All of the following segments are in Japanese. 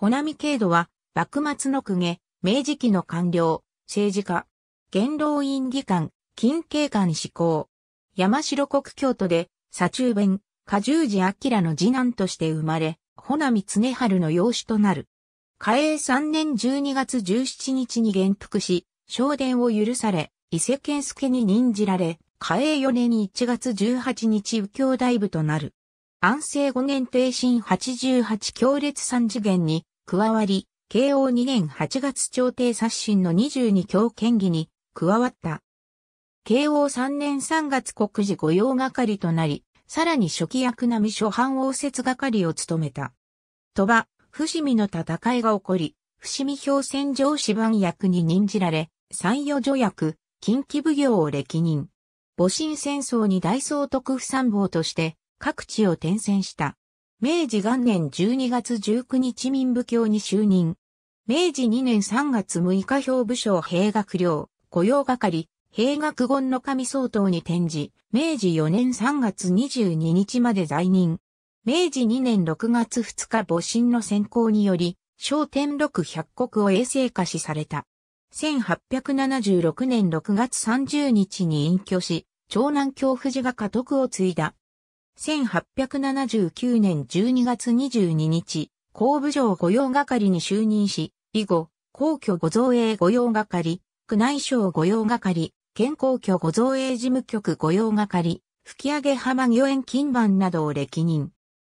穂波経度は、幕末の公家、明治期の官僚、政治家、元老院議官、近景官志向。山城国京都で、左中弁、下十字明の次男として生まれ、穂波常春の養子となる。嘉永三年12月17日に元服し、昇殿を許され、伊勢健介に任じられ、嘉永四年1月18日右京大部となる。安政5年定新88強烈3次元に加わり、慶応2年8月朝廷刷新の22強県議に加わった。慶応3年3月国事御用係となり、さらに初期役並み初藩応接係を務めた。鳥羽、伏見の戦いが起こり、伏見氷戦場芝番役に任じられ、三与助役、近畿奉行を歴任。戊辰戦争に大総督府参謀として、各地を転戦した。明治元年12月19日民部教に就任。明治2年3月6日兵部省兵学寮、雇用係、兵学言の神総統に転じ、明治4年3月22日まで在任。明治2年6月2日母親の選考により、小天禄百国を衛生化しされた。1876年6月30日に隠居し、長男京富士が家督を継いだ。1879年12月22日、工部省御用係に就任し、以後、皇居御造営御用係、宮内省御用係、健康居御造営事務局御用係、吹上浜御苑金番などを歴任。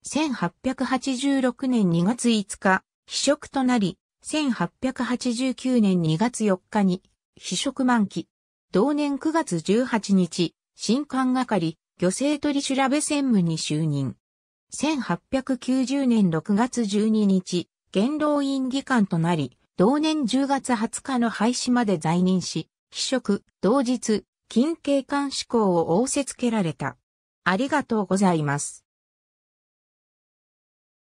1886年2月5日、秘職となり、1889年2月4日に、秘職満期。同年9月18日、新官係、漁政取調べ専務に就任。1890年6月12日、元老院議官となり、同年10月20日の廃止まで在任し、秘職、同日、金警官志向を仰せつけられた。ありがとうございます。